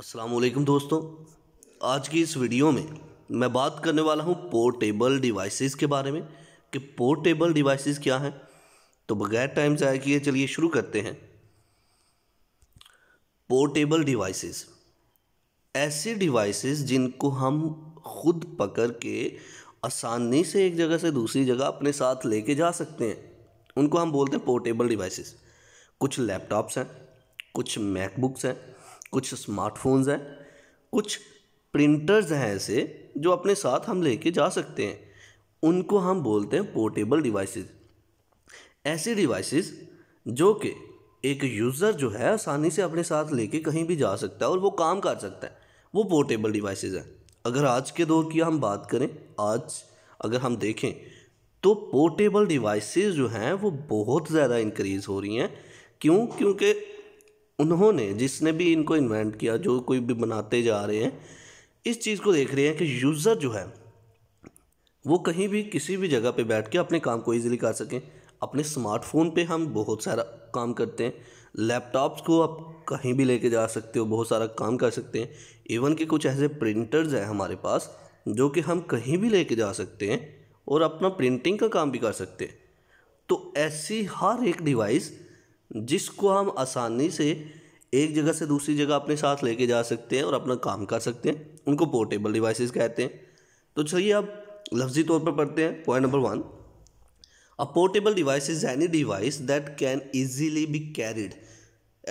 असलम दोस्तों आज की इस वीडियो में मैं बात करने वाला हूँ पोर्टेबल डिवाइसेस के बारे में कि पोर्टेबल डिवाइसेस क्या हैं तो बगैर टाइम ज़ाया किए चलिए शुरू करते हैं पोर्टेबल डिवाइसेस ऐसे डिवाइसेस जिनको हम खुद पकड़ के आसानी से एक जगह से दूसरी जगह अपने साथ लेके जा सकते हैं उनको हम बोलते हैं पोर्टेबल डिवाइसेस कुछ लैपटॉप्स हैं कुछ मैकबुक्स हैं कुछ स्मार्टफोन्स हैं कुछ प्रिंटर्स हैं ऐसे जो अपने साथ हम लेके जा सकते हैं उनको हम बोलते हैं पोर्टेबल डिवाइसेस ऐसे डिवाइसेस जो कि एक यूज़र जो है आसानी से अपने साथ लेके कहीं भी जा सकता है और वो काम कर सकता है वो पोर्टेबल डिवाइसेस हैं अगर आज के दौर की हम बात करें आज अगर हम देखें तो पोर्टेबल डिवाइसेस जो हैं वो बहुत ज़्यादा इंक्रीज़ हो रही हैं क्यों क्योंकि उन्होंने जिसने भी इनको इन्वेंट किया जो कोई भी बनाते जा रहे हैं इस चीज़ को देख रहे हैं कि यूज़र जो है वो कहीं भी किसी भी जगह पे बैठ के अपने काम को इजीली कर सकें अपने स्मार्टफोन पे हम बहुत सारा काम करते हैं लैपटॉप्स को आप कहीं भी लेके जा सकते हो बहुत सारा काम कर सकते हैं इवन के कुछ ऐसे प्रिंटर्स हैं हमारे पास जो कि हम कहीं भी लेके जा सकते हैं और अपना प्रिंटिंग का काम भी कर सकते हैं तो ऐसी हर एक डिवाइस जिसको हम आसानी से एक जगह से दूसरी जगह अपने साथ लेके जा सकते हैं और अपना काम कर सकते हैं उनको पोर्टेबल डिवाइसेस कहते हैं तो चलिए अब लफ्जी तौर पर पढ़ते हैं point number one a portable device is any device that can easily be carried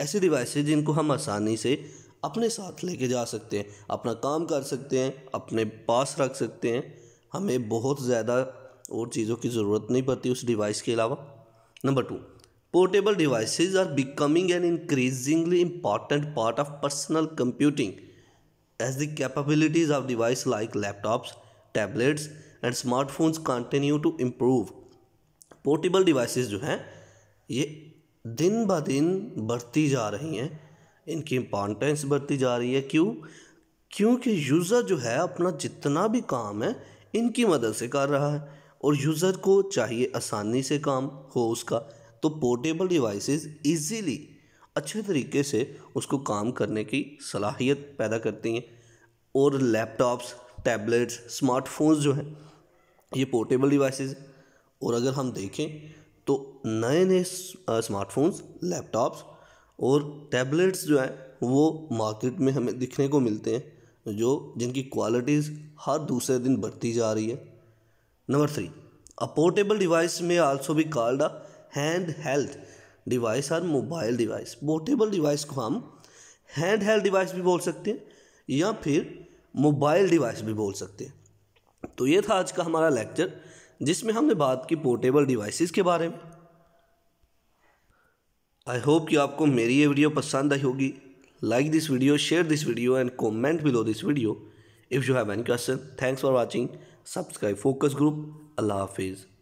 ऐसी डिवाइस जिनको हम आसानी से अपने साथ लेके जा सकते हैं अपना काम कर सकते हैं अपने पास रख सकते हैं हमें बहुत ज़्यादा और चीज़ों की ज़रूरत नहीं पड़ती उस डिवाइस के अलावा number two portable devices are becoming an increasingly important part of personal computing as the capabilities of device like laptops tablets and smartphones continue to improve portable devices जो हैं ये दिन ब दिन बढ़ती जा रही हैं इनकी इम्पॉर्टेंस बढ़ती जा रही है क्यों क्योंकि यूज़र जो है अपना जितना भी काम है इनकी मदद से कर रहा है और यूज़र को चाहिए आसानी से काम हो उसका तो पोर्टेबल डिवाइसेस इजीली अच्छे तरीके से उसको काम करने की सलाहियत पैदा करती हैं और लैपटॉप्स टैबलेट्स स्मार्टफोन्स जो हैं ये पोर्टेबल डिवाइसेस और अगर हम देखें तो नए नए स्मार्टफोन्स लैपटॉप्स और टैबलेट्स जो हैं वो मार्केट में हमें दिखने को मिलते हैं जो जिनकी क्वालिटीज़ हर दूसरे दिन बढ़ती जा रही है number three a portable device में आल्सो भी called a hand held device और मोबाइल डिवाइस पोर्टेबल डिवाइस को हम हैंड हेल्ड डिवाइस भी बोल सकते हैं या फिर मोबाइल डिवाइस भी बोल सकते हैं तो ये था आज का हमारा लेक्चर जिसमें हमने बात की पोर्टेबल डिवाइसेस के बारे में आई होप कि आपको मेरी ये वीडियो पसंद आई होगी like this video share this video and comment below this video if you have any question thanks for watching subscribe focus group अल्लाह हाफिज़